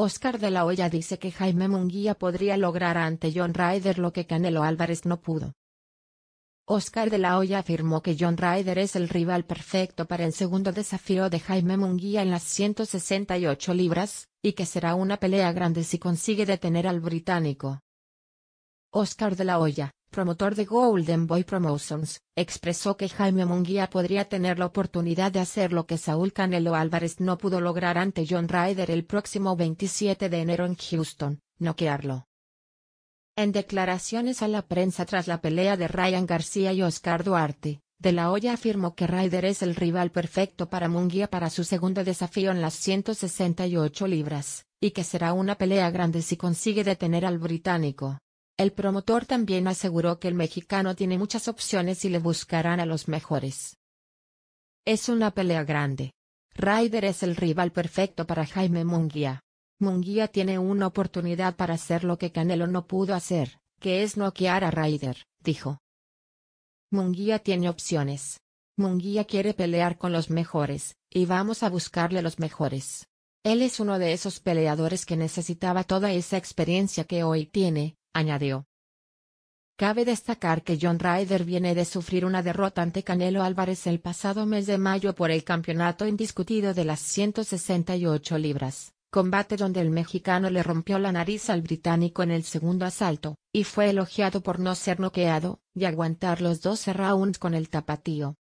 Oscar de la Hoya dice que Jaime Munguía podría lograr ante John Ryder lo que Canelo Álvarez no pudo. Oscar de la Hoya afirmó que John Ryder es el rival perfecto para el segundo desafío de Jaime Munguía en las 168 libras, y que será una pelea grande si consigue detener al británico. Oscar de la Hoya, promotor de Golden Boy Promotions, expresó que Jaime Munguía podría tener la oportunidad de hacer lo que Saúl Canelo Álvarez no pudo lograr ante John Ryder el próximo 27 de enero en Houston, noquearlo. En declaraciones a la prensa tras la pelea de Ryan García y Oscar Duarte, De la Hoya afirmó que Ryder es el rival perfecto para Munguía para su segundo desafío en las 168 libras, y que será una pelea grande si consigue detener al británico. El promotor también aseguró que el mexicano tiene muchas opciones y le buscarán a los mejores. Es una pelea grande. Ryder es el rival perfecto para Jaime Munguía. Munguía tiene una oportunidad para hacer lo que Canelo no pudo hacer, que es noquear a Ryder, dijo. Munguía tiene opciones. Munguía quiere pelear con los mejores, y vamos a buscarle los mejores. Él es uno de esos peleadores que necesitaba toda esa experiencia que hoy tiene, añadió. Cabe destacar que John Ryder viene de sufrir una derrota ante Canelo Álvarez el pasado mes de mayo por el campeonato indiscutido de las 168 libras, combate donde el mexicano le rompió la nariz al británico en el segundo asalto, y fue elogiado por no ser noqueado, y aguantar los 12 rounds con el tapatío.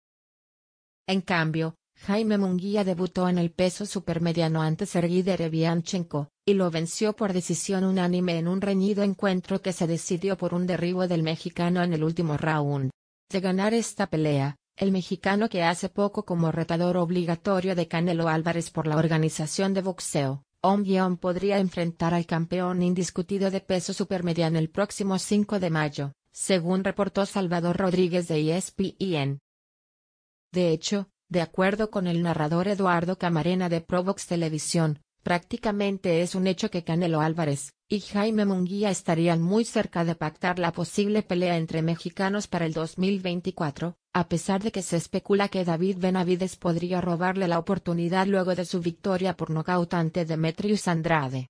En cambio, Jaime Munguía debutó en el peso supermediano ante Sergi Derevianchenko, y lo venció por decisión unánime en un reñido encuentro que se decidió por un derribo del mexicano en el último round. De ganar esta pelea, el mexicano que hace poco como retador obligatorio de Canelo Álvarez por la organización de boxeo, Omgion podría enfrentar al campeón indiscutido de peso supermediano el próximo 5 de mayo, según reportó Salvador Rodríguez de ESPN. De hecho, de acuerdo con el narrador Eduardo Camarena de Provox Televisión, prácticamente es un hecho que Canelo Álvarez y Jaime Munguía estarían muy cerca de pactar la posible pelea entre mexicanos para el 2024, a pesar de que se especula que David Benavides podría robarle la oportunidad luego de su victoria por nocaut ante Demetrius Andrade.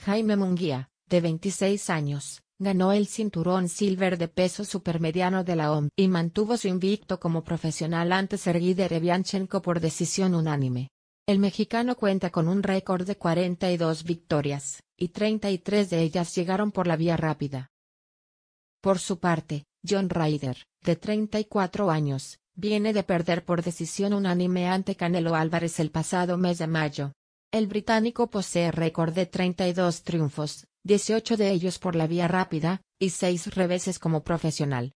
Jaime Munguía, de 26 años, ganó el cinturón silver de peso supermediano de la OMB y mantuvo su invicto como profesional ante de Derevianchenko por decisión unánime. El mexicano cuenta con un récord de 42 victorias, y 33 de ellas llegaron por la vía rápida. Por su parte, John Ryder, de 34 años, viene de perder por decisión unánime ante Canelo Álvarez el pasado mes de mayo. El británico posee récord de 32 triunfos, 18 de ellos por la vía rápida, y 6 reveses como profesional.